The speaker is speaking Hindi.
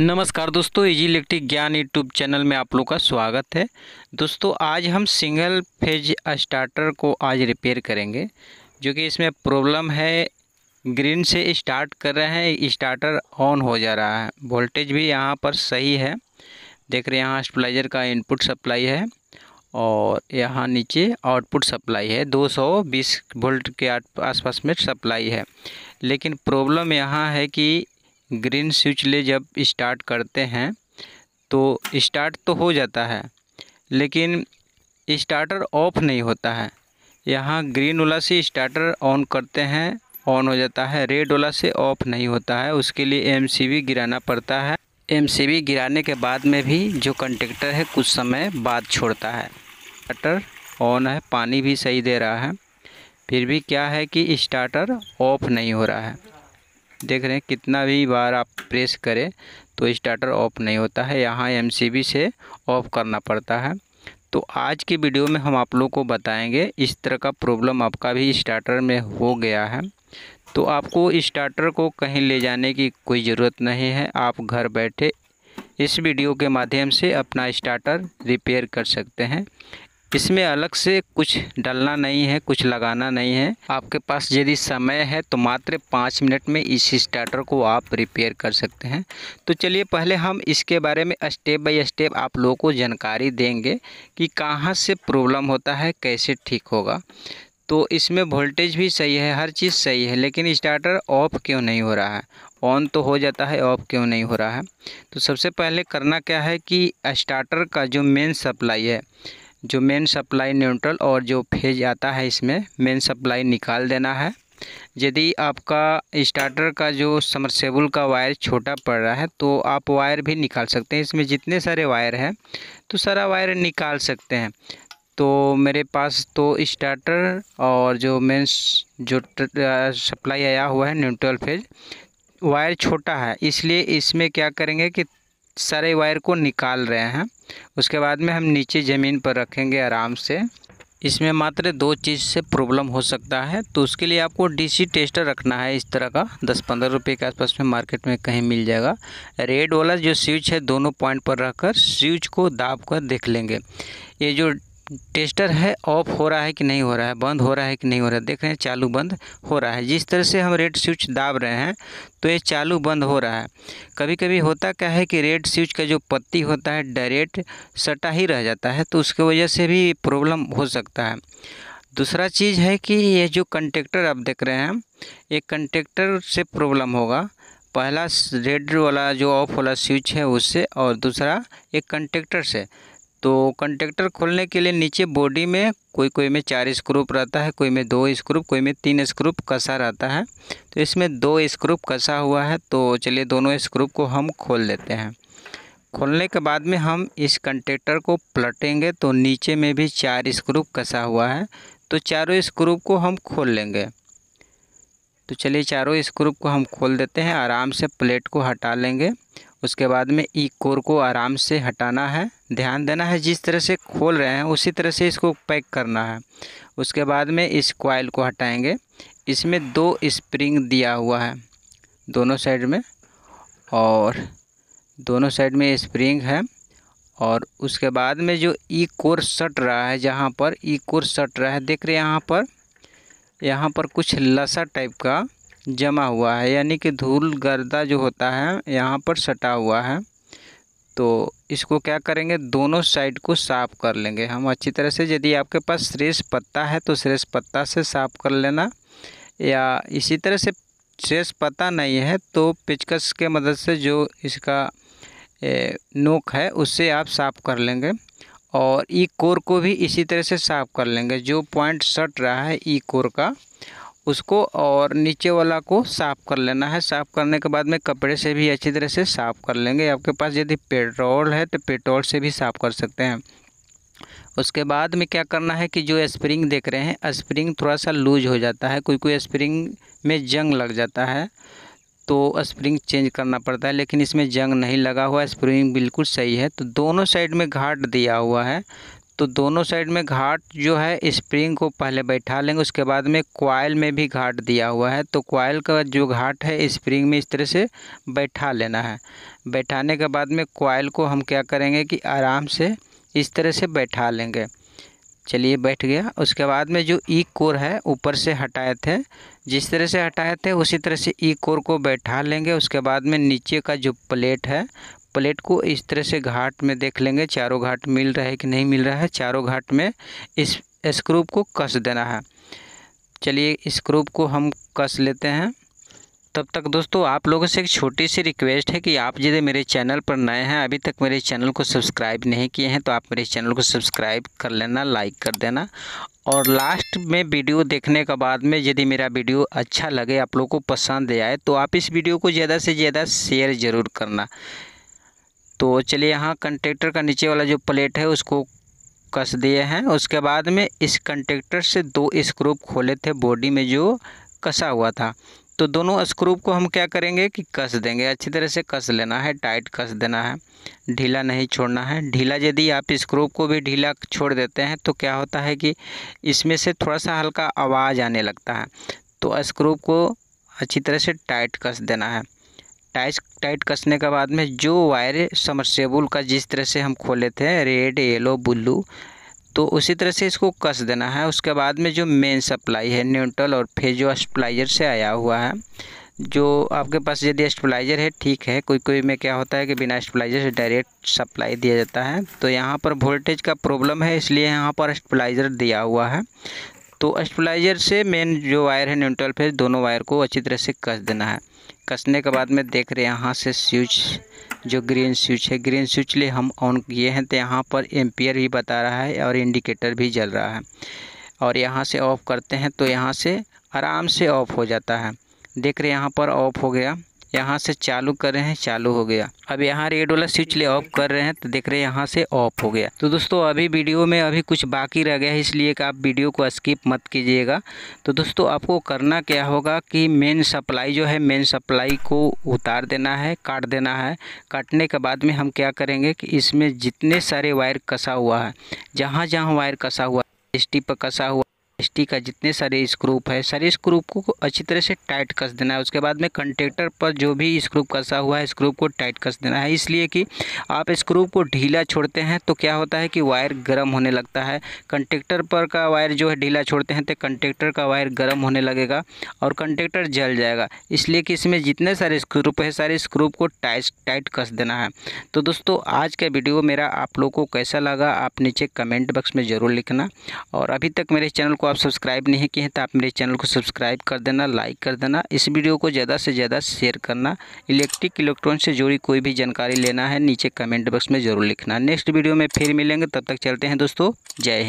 नमस्कार दोस्तों इजी इलेक्ट्रिक ज्ञान यूट्यूब चैनल में आप लोग का स्वागत है दोस्तों आज हम सिंगल फेज स्टार्टर को आज रिपेयर करेंगे जो कि इसमें प्रॉब्लम है ग्रीन से स्टार्ट कर रहे हैं स्टार्टर ऑन हो जा रहा है वोल्टेज भी यहाँ पर सही है देख रहे हैं यहाँ स्टेबलाइजर का इनपुट सप्लाई है और यहाँ नीचे आउटपुट सप्लाई है 220 वोल्ट के आसपास में सप्लाई है लेकिन प्रॉब्लम यहाँ है कि ग्रीन स्विच ले जब स्टार्ट करते हैं तो स्टार्ट तो हो जाता है लेकिन स्टार्टर ऑफ नहीं होता है यहाँ ग्रीन वाला से स्टार्टर ऑन करते हैं ऑन हो जाता है रेड वाला से ऑफ नहीं होता है उसके लिए एम गिराना पड़ता है एम गिराने के बाद में भी जो कंटेक्टर है कुछ समय बाद छोड़ता है स्टार्टर ऑन है पानी भी सही दे रहा है फिर भी क्या है कि स्टार्टर ऑफ नहीं हो रहा है देख रहे हैं कितना भी बार आप प्रेस करें तो स्टार्टर ऑफ नहीं होता है यहाँ एम से ऑफ़ करना पड़ता है तो आज के वीडियो में हम आप लोग को बताएंगे इस तरह का प्रॉब्लम आपका भी स्टार्टर में हो गया है तो आपको स्टार्टर को कहीं ले जाने की कोई ज़रूरत नहीं है आप घर बैठे इस वीडियो के माध्यम से अपना स्टार्टर रिपेयर कर सकते हैं इसमें अलग से कुछ डलना नहीं है कुछ लगाना नहीं है आपके पास यदि समय है तो मात्र पाँच मिनट में इस स्टार्टर को आप रिपेयर कर सकते हैं तो चलिए पहले हम इसके बारे में स्टेप बाय स्टेप आप लोगों को जानकारी देंगे कि कहाँ से प्रॉब्लम होता है कैसे ठीक होगा तो इसमें वोल्टेज भी सही है हर चीज़ सही है लेकिन स्टार्टर ऑफ क्यों नहीं हो रहा है ऑन तो हो जाता है ऑफ क्यों नहीं हो रहा है तो सबसे पहले करना क्या है कि स्टार्टर का जो मेन सप्लाई है जो मेन सप्लाई न्यूट्रल और जो फेज आता है इसमें मेन सप्लाई निकाल देना है यदि आपका स्टार्टर का जो समरसेबल का वायर छोटा पड़ रहा है तो आप वायर भी निकाल सकते हैं इसमें जितने सारे वायर हैं तो सारा वायर निकाल सकते हैं तो मेरे पास तो स्टार्टर और जो मेन जो सप्लाई आया हुआ है न्यूट्रल फेज वायर छोटा है इसलिए इसमें क्या करेंगे कि सारे वायर को निकाल रहे हैं उसके बाद में हम नीचे ज़मीन पर रखेंगे आराम से इसमें मात्र दो चीज़ से प्रॉब्लम हो सकता है तो उसके लिए आपको डीसी टेस्टर रखना है इस तरह का दस पंद्रह रुपये के आसपास में मार्केट में कहीं मिल जाएगा रेड वाला जो स्विच है दोनों पॉइंट पर रखकर स्विच को दाब कर देख लेंगे ये जो टेस्टर है ऑफ हो रहा है कि नहीं हो रहा है बंद हो रहा है कि नहीं हो रहा है देख रहे हैं चालू बंद हो रहा है जिस तरह से हम रेड स्विच दाब रहे हैं तो ये चालू बंद हो रहा है कभी कभी होता क्या है कि रेड स्विच का जो पत्ती होता है डायरेक्ट सटा ही रह जाता है तो उसकी वजह से भी प्रॉब्लम हो सकता है दूसरा चीज़ है कि ये जो कंटेक्टर आप देख रहे हैं ये कंटेक्टर से प्रॉब्लम होगा पहला रेड वाला जो ऑफ वाला स्विच है उससे और दूसरा एक कंटेक्टर से तो कंटेक्टर खोलने के लिए नीचे बॉडी में कोई कोई में चार स्क्रूप रहता है कोई में दो स्क्रूप कोई में तीन स्क्रूप कसा रहता है तो इसमें दो स्क्रूप कसा हुआ है तो चलिए दोनों स्क्रूप को हम खोल लेते हैं खोलने के बाद में हम इस कंटेक्टर को पलटेंगे तो नीचे में भी चार स्क्रूप कसा हुआ है तो चारों स्क्रूप को हम खोल लेंगे तो चलिए चारों स्क्रूप को हम खोल देते हैं आराम से प्लेट को हटा लेंगे उसके बाद में ई कोर को आराम से हटाना है ध्यान देना है जिस तरह से खोल रहे हैं उसी तरह से इसको पैक करना है उसके बाद में इस कॉयल को हटाएंगे इसमें दो स्प्रिंग दिया हुआ है दोनों साइड में और दोनों साइड में स्प्रिंग है और उसके बाद में जो ई कोर सट रहा है जहाँ पर ई कोर सट रहा है देख रहे हैं यहाँ पर यहाँ पर कुछ लसा टाइप का जमा हुआ है यानी कि धूल गर्दा जो होता है यहाँ पर सटा हुआ है तो इसको क्या करेंगे दोनों साइड को साफ़ कर लेंगे हम अच्छी तरह से यदि आपके पास श्रेष पत्ता है तो श्रेष पत्ता से साफ़ कर लेना या इसी तरह से श्रेष पत्ता नहीं है तो पिचकस के मदद से जो इसका नोक है उससे आप साफ़ कर लेंगे और ई कोर को भी इसी तरह से साफ़ कर लेंगे जो पॉइंट सट रहा है ई कोर का उसको और नीचे वाला को साफ़ कर लेना है साफ़ करने के बाद में कपड़े से भी अच्छी तरह से साफ़ कर लेंगे आपके पास यदि पेट्रोल है तो पेट्रोल से भी साफ़ कर सकते हैं उसके बाद में क्या करना है कि जो स्प्रिंग देख रहे हैं स्प्रिंग थोड़ा सा लूज हो जाता है कोई कोई स्प्रिंग में जंग लग जाता है तो स्प्रिंग चेंज करना पड़ता है लेकिन इसमें जंग नहीं लगा हुआ स्प्रिंग बिल्कुल सही है तो दोनों साइड में घाट दिया हुआ है तो दोनों साइड में घाट जो है स्प्रिंग को पहले बैठा लेंगे उसके बाद में क्वाइल में भी घाट दिया हुआ है तो क्वाइल का जो घाट है स्प्रिंग में इस तरह से बैठा लेना है बैठाने के बाद में क्वाइल को हम क्या करेंगे कि आराम से इस तरह से बैठा लेंगे चलिए बैठ गया उसके बाद में जो ई कोर है ऊपर से हटाए थे जिस तरह से हटाए थे उसी तरह से ई कोर को बैठा लेंगे उसके बाद में नीचे का जो प्लेट है प्लेट को इस तरह से घाट में देख लेंगे चारों घाट मिल रहा है कि नहीं मिल रहा है चारों घाट में इस स्क्रूप को कस देना है चलिए स्क्रूप को हम कस लेते हैं तब तक दोस्तों आप लोगों से एक छोटी सी रिक्वेस्ट है कि आप यदि मेरे चैनल पर नए हैं अभी तक मेरे चैनल को सब्सक्राइब नहीं किए हैं तो आप मेरे चैनल को सब्सक्राइब कर लेना लाइक कर देना और लास्ट में वीडियो देखने के बाद में यदि मेरा वीडियो अच्छा लगे आप लोगों को पसंद आए तो आप इस वीडियो को ज़्यादा से ज़्यादा शेयर ज़रूर करना तो चलिए यहाँ कंटेक्टर का नीचे वाला जो प्लेट है उसको कस दिए हैं उसके बाद में इस कंटेक्टर से दो स्क्रू खोले थे बॉडी में जो कसा हुआ था तो दोनों स्क्रू को हम क्या करेंगे कि कस देंगे अच्छी तरह से कस लेना है टाइट कस देना है ढीला नहीं छोड़ना है ढीला यदि आप स्क्रू को भी ढीला छोड़ देते हैं तो क्या होता है कि इसमें से थोड़ा सा हल्का आवाज़ आने लगता है तो स्क्रू को अच्छी तरह से टाइट कस देना है टाइट टाइट कसने के बाद में जो वायर समरसेबुल का जिस तरह से हम खोले थे रेड येलो ब्लू तो उसी तरह से इसको कस देना है उसके बाद में जो मेन सप्लाई है न्यूट्रल और जो स्प्लाइजर से आया हुआ है जो आपके पास यदि स्टेबलाइजर है ठीक है कोई कोई में क्या होता है कि बिना स्टेबलाइजर से डायरेक्ट सप्लाई दिया जाता है तो यहाँ पर वोल्टेज का प्रॉब्लम है इसलिए यहाँ पर स्टेबलाइजर दिया हुआ है तो स्टेबलाइजर से मेन जो वायर है न्यूट्रल फेज दोनों वायर को अच्छी तरह से कस देना है कसने के बाद में देख रहे हैं यहाँ से स्विच जो ग्रीन स्विच है ग्रीन स्विच लिए हम ऑन किए हैं तो यहाँ पर एम्पियर भी बता रहा है और इंडिकेटर भी जल रहा है और यहाँ से ऑफ़ करते हैं तो यहाँ से आराम से ऑफ़ हो जाता है देख रहे हैं यहाँ पर ऑफ़ हो गया यहाँ से चालू कर रहे हैं चालू हो गया अब यहाँ रेड वाला स्विच ले ऑफ कर रहे हैं तो देख रहे हैं यहाँ से ऑफ हो गया तो दोस्तों अभी वीडियो में अभी कुछ बाकी रह गया है इसलिए कि आप वीडियो को स्किप मत कीजिएगा तो दोस्तों आपको करना क्या होगा कि मेन सप्लाई जो है मेन सप्लाई को उतार देना है काट देना है काटने के बाद में हम क्या करेंगे कि इसमें जितने सारे वायर कसा हुआ है जहाँ जहाँ वायर कसा हुआ एस पर कसा हुआ एसटी का जितने सारे स्क्रूप है सारे स्क्रूप को अच्छी तरह से टाइट कस देना है उसके बाद में कंटेक्टर पर जो भी स्क्रूप कसा हुआ है स्क्रूप को टाइट कस देना है इसलिए कि आप स्क्रूप को ढीला छोड़ते हैं तो क्या होता है कि वायर गर्म होने लगता है कंटेक्टर पर का वायर जो है ढीला छोड़ते हैं तो कंटेक्टर का वायर गर्म होने लगेगा और कंटेक्टर जल जाएगा इसलिए कि इसमें जितने सारे स्क्रूप है सारे स्क्रूप को टाइट टाइट कस देना है तो दोस्तों आज का वीडियो मेरा आप लोग को कैसा लगा आप नीचे कमेंट बॉक्स में ज़रूर लिखना और अभी तक मेरे चैनल को आप सब्सक्राइब नहीं किए हैं तो आप मेरे चैनल को सब्सक्राइब कर देना लाइक कर देना इस वीडियो को ज़्यादा से ज़्यादा शेयर करना इलेक्ट्रिक इलेक्ट्रॉन से जुड़ी कोई भी जानकारी लेना है नीचे कमेंट बॉक्स में ज़रूर लिखना नेक्स्ट वीडियो में फिर मिलेंगे तब तक चलते हैं दोस्तों जय हिंद